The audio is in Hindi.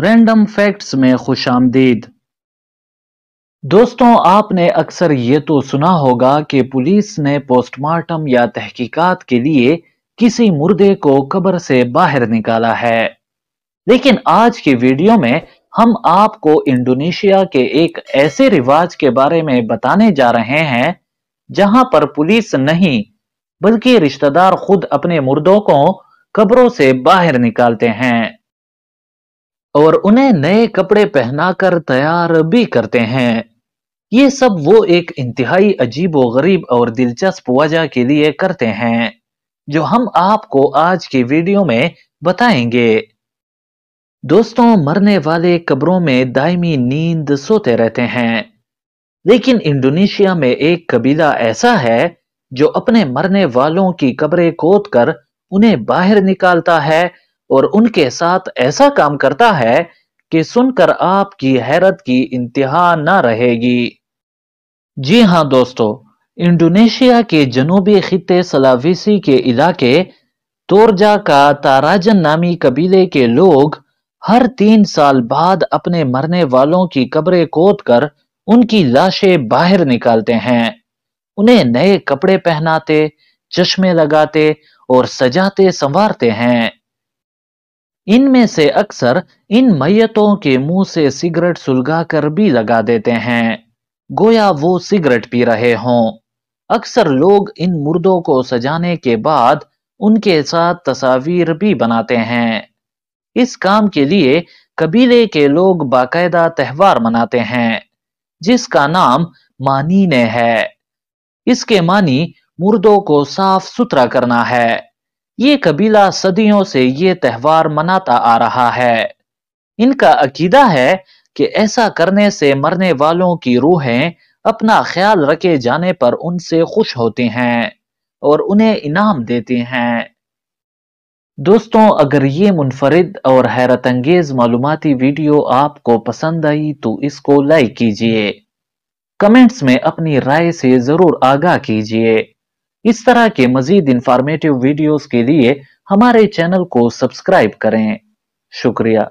रैंडम फैक्ट्स में खुश आमदीद दोस्तों आपने अक्सर ये तो सुना होगा कि पुलिस ने पोस्टमार्टम या तहकीकात के लिए किसी मुर्दे को कब्र से बाहर निकाला है लेकिन आज की वीडियो में हम आपको इंडोनेशिया के एक ऐसे रिवाज के बारे में बताने जा रहे हैं जहां पर पुलिस नहीं बल्कि रिश्तेदार खुद अपने मुर्दों को कब्रों से बाहर निकालते हैं और उन्हें नए कपड़े पहनाकर तैयार भी करते हैं ये सब वो एक इंतहाई अजीब व गरीब और दिलचस्प वजह के लिए करते हैं जो हम आपको आज की वीडियो में बताएंगे दोस्तों मरने वाले कब्रों में दायमी नींद सोते रहते हैं लेकिन इंडोनेशिया में एक कबीला ऐसा है जो अपने मरने वालों की कब्रें खोद कर उन्हें बाहर निकालता है और उनके साथ ऐसा काम करता है कि सुनकर आपकी हैरत की इंतहा ना रहेगी जी हाँ दोस्तों इंडोनेशिया के जनूबी खत्े सलाविसी के इलाके तोरजा का ताराजन नामी कबीले के लोग हर तीन साल बाद अपने मरने वालों की कब्रें कोद कर उनकी लाशें बाहर निकालते हैं उन्हें नए कपड़े पहनाते चश्मे लगाते और सजाते संवारते हैं इनमें से अक्सर इन मैयतों के मुंह से सिगरेट सुलगाकर भी लगा देते हैं गोया वो सिगरेट पी रहे हों अक्सर लोग इन मुर्दों को सजाने के बाद उनके साथ तस्वीर भी बनाते हैं इस काम के लिए कबीले के लोग बाकायदा त्यौहार मनाते हैं जिसका नाम मानीने है इसके मानी मुर्दों को साफ सुथरा करना है ये कबीला सदियों से ये त्यौहार मनाता आ रहा है इनका अकीदा है कि ऐसा करने से मरने वालों की रूहें अपना ख्याल रखे जाने पर उनसे खुश होते हैं और उन्हें इनाम देते हैं दोस्तों अगर ये मुनफरद और हैरत अंगेज मालूमती वीडियो आपको पसंद आई तो इसको लाइक कीजिए कमेंट्स में अपनी राय से ज़रूर आगाह कीजिए इस तरह के मजीद इंफॉर्मेटिव वीडियोस के लिए हमारे चैनल को सब्सक्राइब करें शुक्रिया